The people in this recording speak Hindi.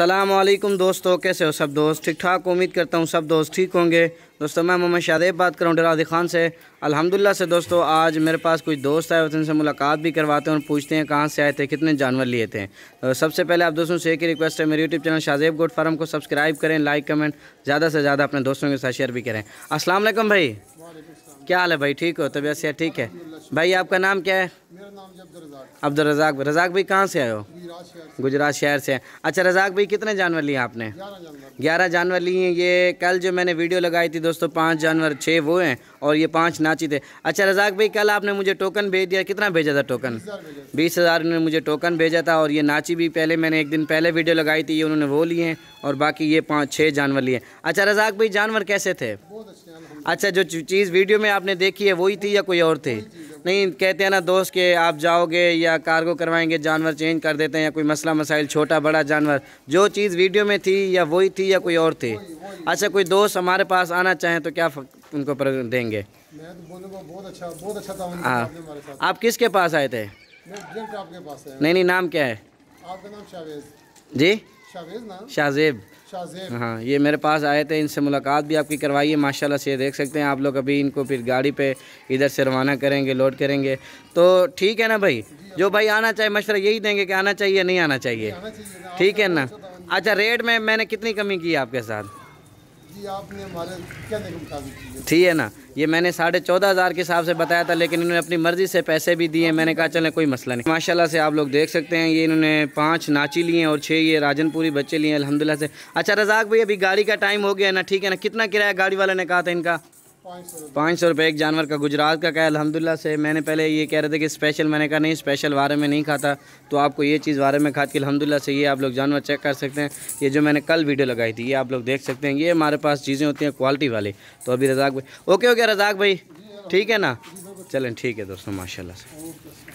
असलम दोस्तों कैसे हो सब दोस्त ठीक ठाक उम्मीद करता हूँ सब दोस्त ठीक होंगे दोस्तों मैं मोहम्मद शादेब बात कर रहा हूँ डरादी खान से अल्हम्दुलिल्लाह से दोस्तों आज मेरे पास कुछ दोस्त आए उनसे मुलाकात भी करवाते हैं और पूछते हैं कहाँ से आए थे कितने जानवर लिए थे तो सबसे पहले आप दोस्तों से एक ही रिक्वेस्ट है मेरे यूट्यूब चैनल शाहजेब गोड फार्म को सब्सक्राइब करें लाइक कमेंट ज़्यादा से ज़्यादा अपने दोस्तों के साथ शेयर भी करें असलम भाई क्या हाल है भाई ठीक हो तबीयत से ठीक है भाई आपका नाम क्या है मेरा नाम अब्दुल रजाक रजाक भाई कहाँ से आए हो गुजरात शहर से अच्छा रजाक भाई कितने जानवर लिए आपने ग्यारह जानवर लिए हैं ये कल जो मैंने वीडियो लगाई थी दोस्तों पाँच जानवर छः वो हैं और ये पाँच नाची थे अच्छा रजाक भाई कल आपने मुझे टोकन भेज दिया कितना भेजा था टोकन बीस हज़ार उन्होंने मुझे टोकन भेजा था और ये नाची भी पहले मैंने एक दिन पहले वीडियो लगाई थी ये उन्होंने वो लिए हैं और बाकी ये पाँच छः जानवर लिए अच्छा रजाक भाई जानवर कैसे थे अच्छा जो चीज़ वीडियो में आपने देखी है वही थी या कोई और थी नहीं कहते हैं ना दोस्त के आप जाओगे या कार्गो करवाएंगे जानवर चेंज कर देते हैं या कोई मसला मसाइल छोटा बड़ा जानवर जो चीज़ वीडियो में थी या वही थी या कोई और थी अच्छा कोई दोस्त हमारे पास आना चाहें तो क्या उनको देंगे तो बहुत अच्छा बहुत अच्छा हाँ आप किसके पास आए थे नहीं नहीं नाम क्या है आपका नाम शावेज़ जी शाहजेब हाँ ये मेरे पास आए थे इनसे मुलाकात भी आपकी करवाई है माशाल्लाह से देख सकते हैं आप लोग अभी इनको फिर गाड़ी पे इधर से रवाना करेंगे लोड करेंगे तो ठीक है ना भाई जो भाई आना चाहे मशरा यही देंगे कि आना चाहिए नहीं आना चाहिए ठीक है ना अच्छा रेट तो अच्छा, में मैंने कितनी कमी की आपके साथ ठीक है ना ये मैंने साढ़े चौदह हज़ार के हिसाब से बताया था लेकिन इन्होंने अपनी मर्ज़ी से पैसे भी दिए मैंने कहा चलें कोई मसला नहीं माशाल्लाह से आप लोग देख सकते हैं ये इन्होंने पांच नाची लिए और छह ये राजनपुरी बच्चे लिए अलहमदिल्ला से अच्छा रजाक भाई अभी गाड़ी का टाइम हो गया ना ठीक है ना कितना किराया गाड़ी वाले ने कहा था इनका पाँच सौ रुपये एक जानवर का गुजरात का कहा अलहमदिल्ला से मैंने पहले ये कह रहे थे कि स्पेशल मैंने कहा नहीं स्पेशल वारे में नहीं खाता तो आपको ये चीज़ वारे में खाती अलहमदिल्ला से ये आप लोग जानवर चेक कर सकते हैं ये जो मैंने कल वीडियो लगाई थी ये आप लोग देख सकते हैं ये हमारे पास चीज़ें होती हैं क्वालिटी वाली तो अभी रजाक भाई ओके ओके रजाक भाई ठीक है ना चलें ठीक है दोस्तों माशाला से